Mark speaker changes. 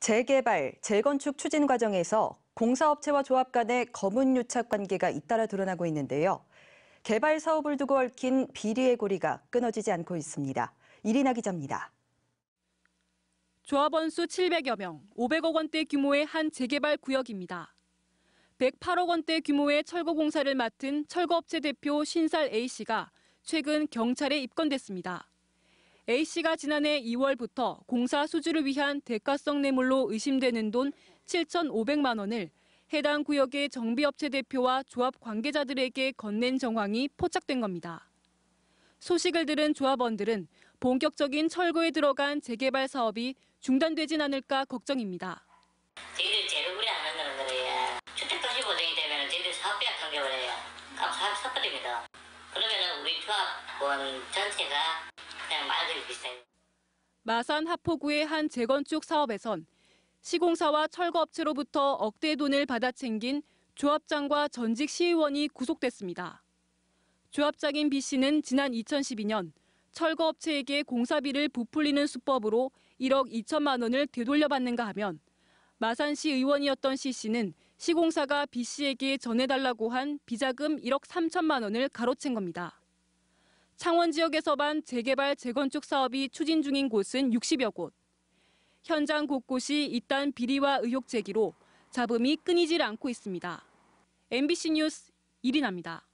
Speaker 1: 재개발, 재건축 추진 과정에서 공사업체와 조합 간의 검은 유착 관계가 잇따라 드러나고 있는데요. 개발 사업을 두고 얽힌 비리의 고리가 끊어지지 않고 있습니다. 이리나 기자입니다.
Speaker 2: 조합원 수 700여 명, 500억 원대 규모의 한 재개발 구역입니다. 108억 원대 규모의 철거 공사를 맡은 철거업체 대표 신살 A 씨가 최근 경찰에 입건됐습니다. A씨가 지난해 2월부터 공사 수주를 위한 대가성 뇌물로 의심되는 돈 7,500만 원을 해당 구역의 정비업체 대표와 조합 관계자들에게 건넨 정황이 포착된 겁니다. 소식을 들은 조합원들은 본격적인 철거에 들어간 재개발 사업이 중단되진 않을까 걱정입니다.
Speaker 3: 저희들 재료구리 안 한다는 거예요. 주택도시 보증이 되면 저희들 사업계약 강경을 해요. 사업 사건입니다. 그러면 우리 조합원 전체가
Speaker 2: 마산 하포구의 한 재건축 사업에선 시공사와 철거업체로부터 억대 돈을 받아 챙긴 조합장과 전직 시의원이 구속됐습니다. 조합장인 B 씨는 지난 2012년 철거업체에게 공사비를 부풀리는 수법으로 1억 2천만 원을 되돌려받는가 하면 마산시 의원이었던 C 씨는 시공사가 B 씨에게 전해달라고 한 비자금 1억 3천만 원을 가로챈 겁니다. 창원 지역에서만 재개발 재건축 사업이 추진 중인 곳은 60여 곳. 현장 곳곳이 이딴 비리와 의혹 제기로 잡음이 끊이질 않고 있습니다. MBC 뉴스 이리나입니다.